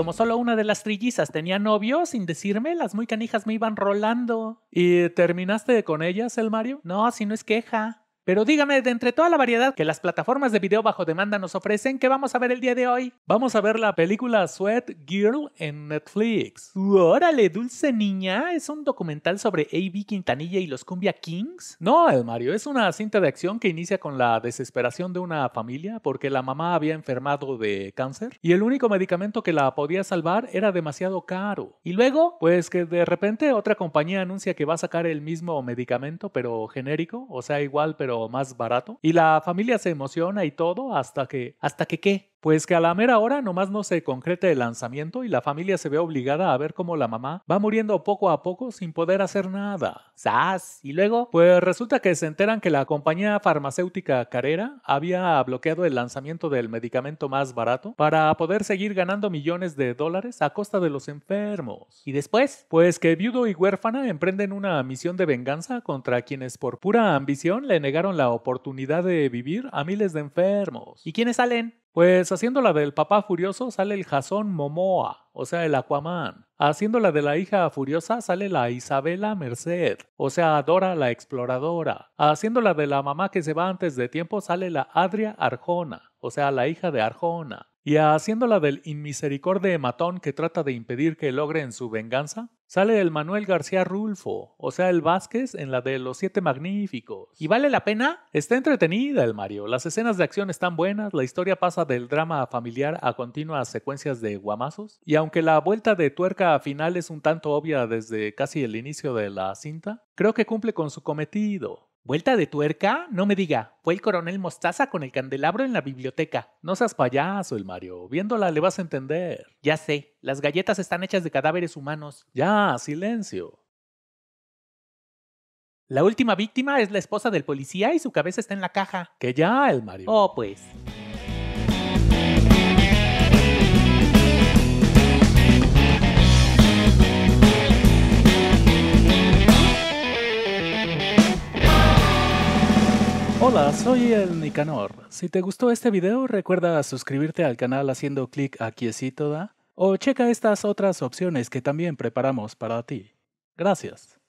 como solo una de las trillizas tenía novio, sin decirme, las muy canijas me iban rolando. ¿Y terminaste con ellas, el Mario? No, si no es queja. Pero dígame, de entre toda la variedad que las plataformas de video bajo demanda nos ofrecen, ¿qué vamos a ver el día de hoy? Vamos a ver la película Sweat Girl en Netflix. ¡Órale, dulce niña! ¿Es un documental sobre A.B. Quintanilla y los Cumbia Kings? No, el Mario, es una cinta de acción que inicia con la desesperación de una familia porque la mamá había enfermado de cáncer y el único medicamento que la podía salvar era demasiado caro. Y luego, pues que de repente otra compañía anuncia que va a sacar el mismo medicamento pero genérico, o sea, igual pero más barato. Y la familia se emociona y todo hasta que, hasta que qué, pues que a la mera hora nomás no se concrete el lanzamiento y la familia se ve obligada a ver cómo la mamá va muriendo poco a poco sin poder hacer nada. ¡Sas! Y luego, pues resulta que se enteran que la compañía farmacéutica Carrera había bloqueado el lanzamiento del medicamento más barato para poder seguir ganando millones de dólares a costa de los enfermos. ¿Y después? Pues que viudo y huérfana emprenden una misión de venganza contra quienes por pura ambición le negaron la oportunidad de vivir a miles de enfermos. ¿Y quiénes salen? Pues haciendo la del papá furioso sale el Jasón Momoa, o sea, el Aquaman. Haciendo la de la hija furiosa sale la Isabela Merced, o sea, Adora, la exploradora. Haciendo la de la mamá que se va antes de tiempo sale la Adria Arjona, o sea, la hija de Arjona. Y haciendo la del inmisericorde matón que trata de impedir que logren su venganza, Sale el Manuel García Rulfo, o sea, el Vázquez en la de Los Siete Magníficos. ¿Y vale la pena? Está entretenida el Mario, las escenas de acción están buenas, la historia pasa del drama familiar a continuas secuencias de guamazos, y aunque la vuelta de tuerca final es un tanto obvia desde casi el inicio de la cinta, creo que cumple con su cometido. ¿Vuelta de tuerca? No me diga. Fue el coronel Mostaza con el candelabro en la biblioteca. No seas payaso, el Mario. Viéndola le vas a entender. Ya sé, las galletas están hechas de cadáveres humanos. Ya, silencio. La última víctima es la esposa del policía y su cabeza está en la caja. Que ya, el Mario. Oh, pues. Hola, soy el Nicanor. Si te gustó este video, recuerda suscribirte al canal haciendo clic aquí toda, o checa estas otras opciones que también preparamos para ti. Gracias.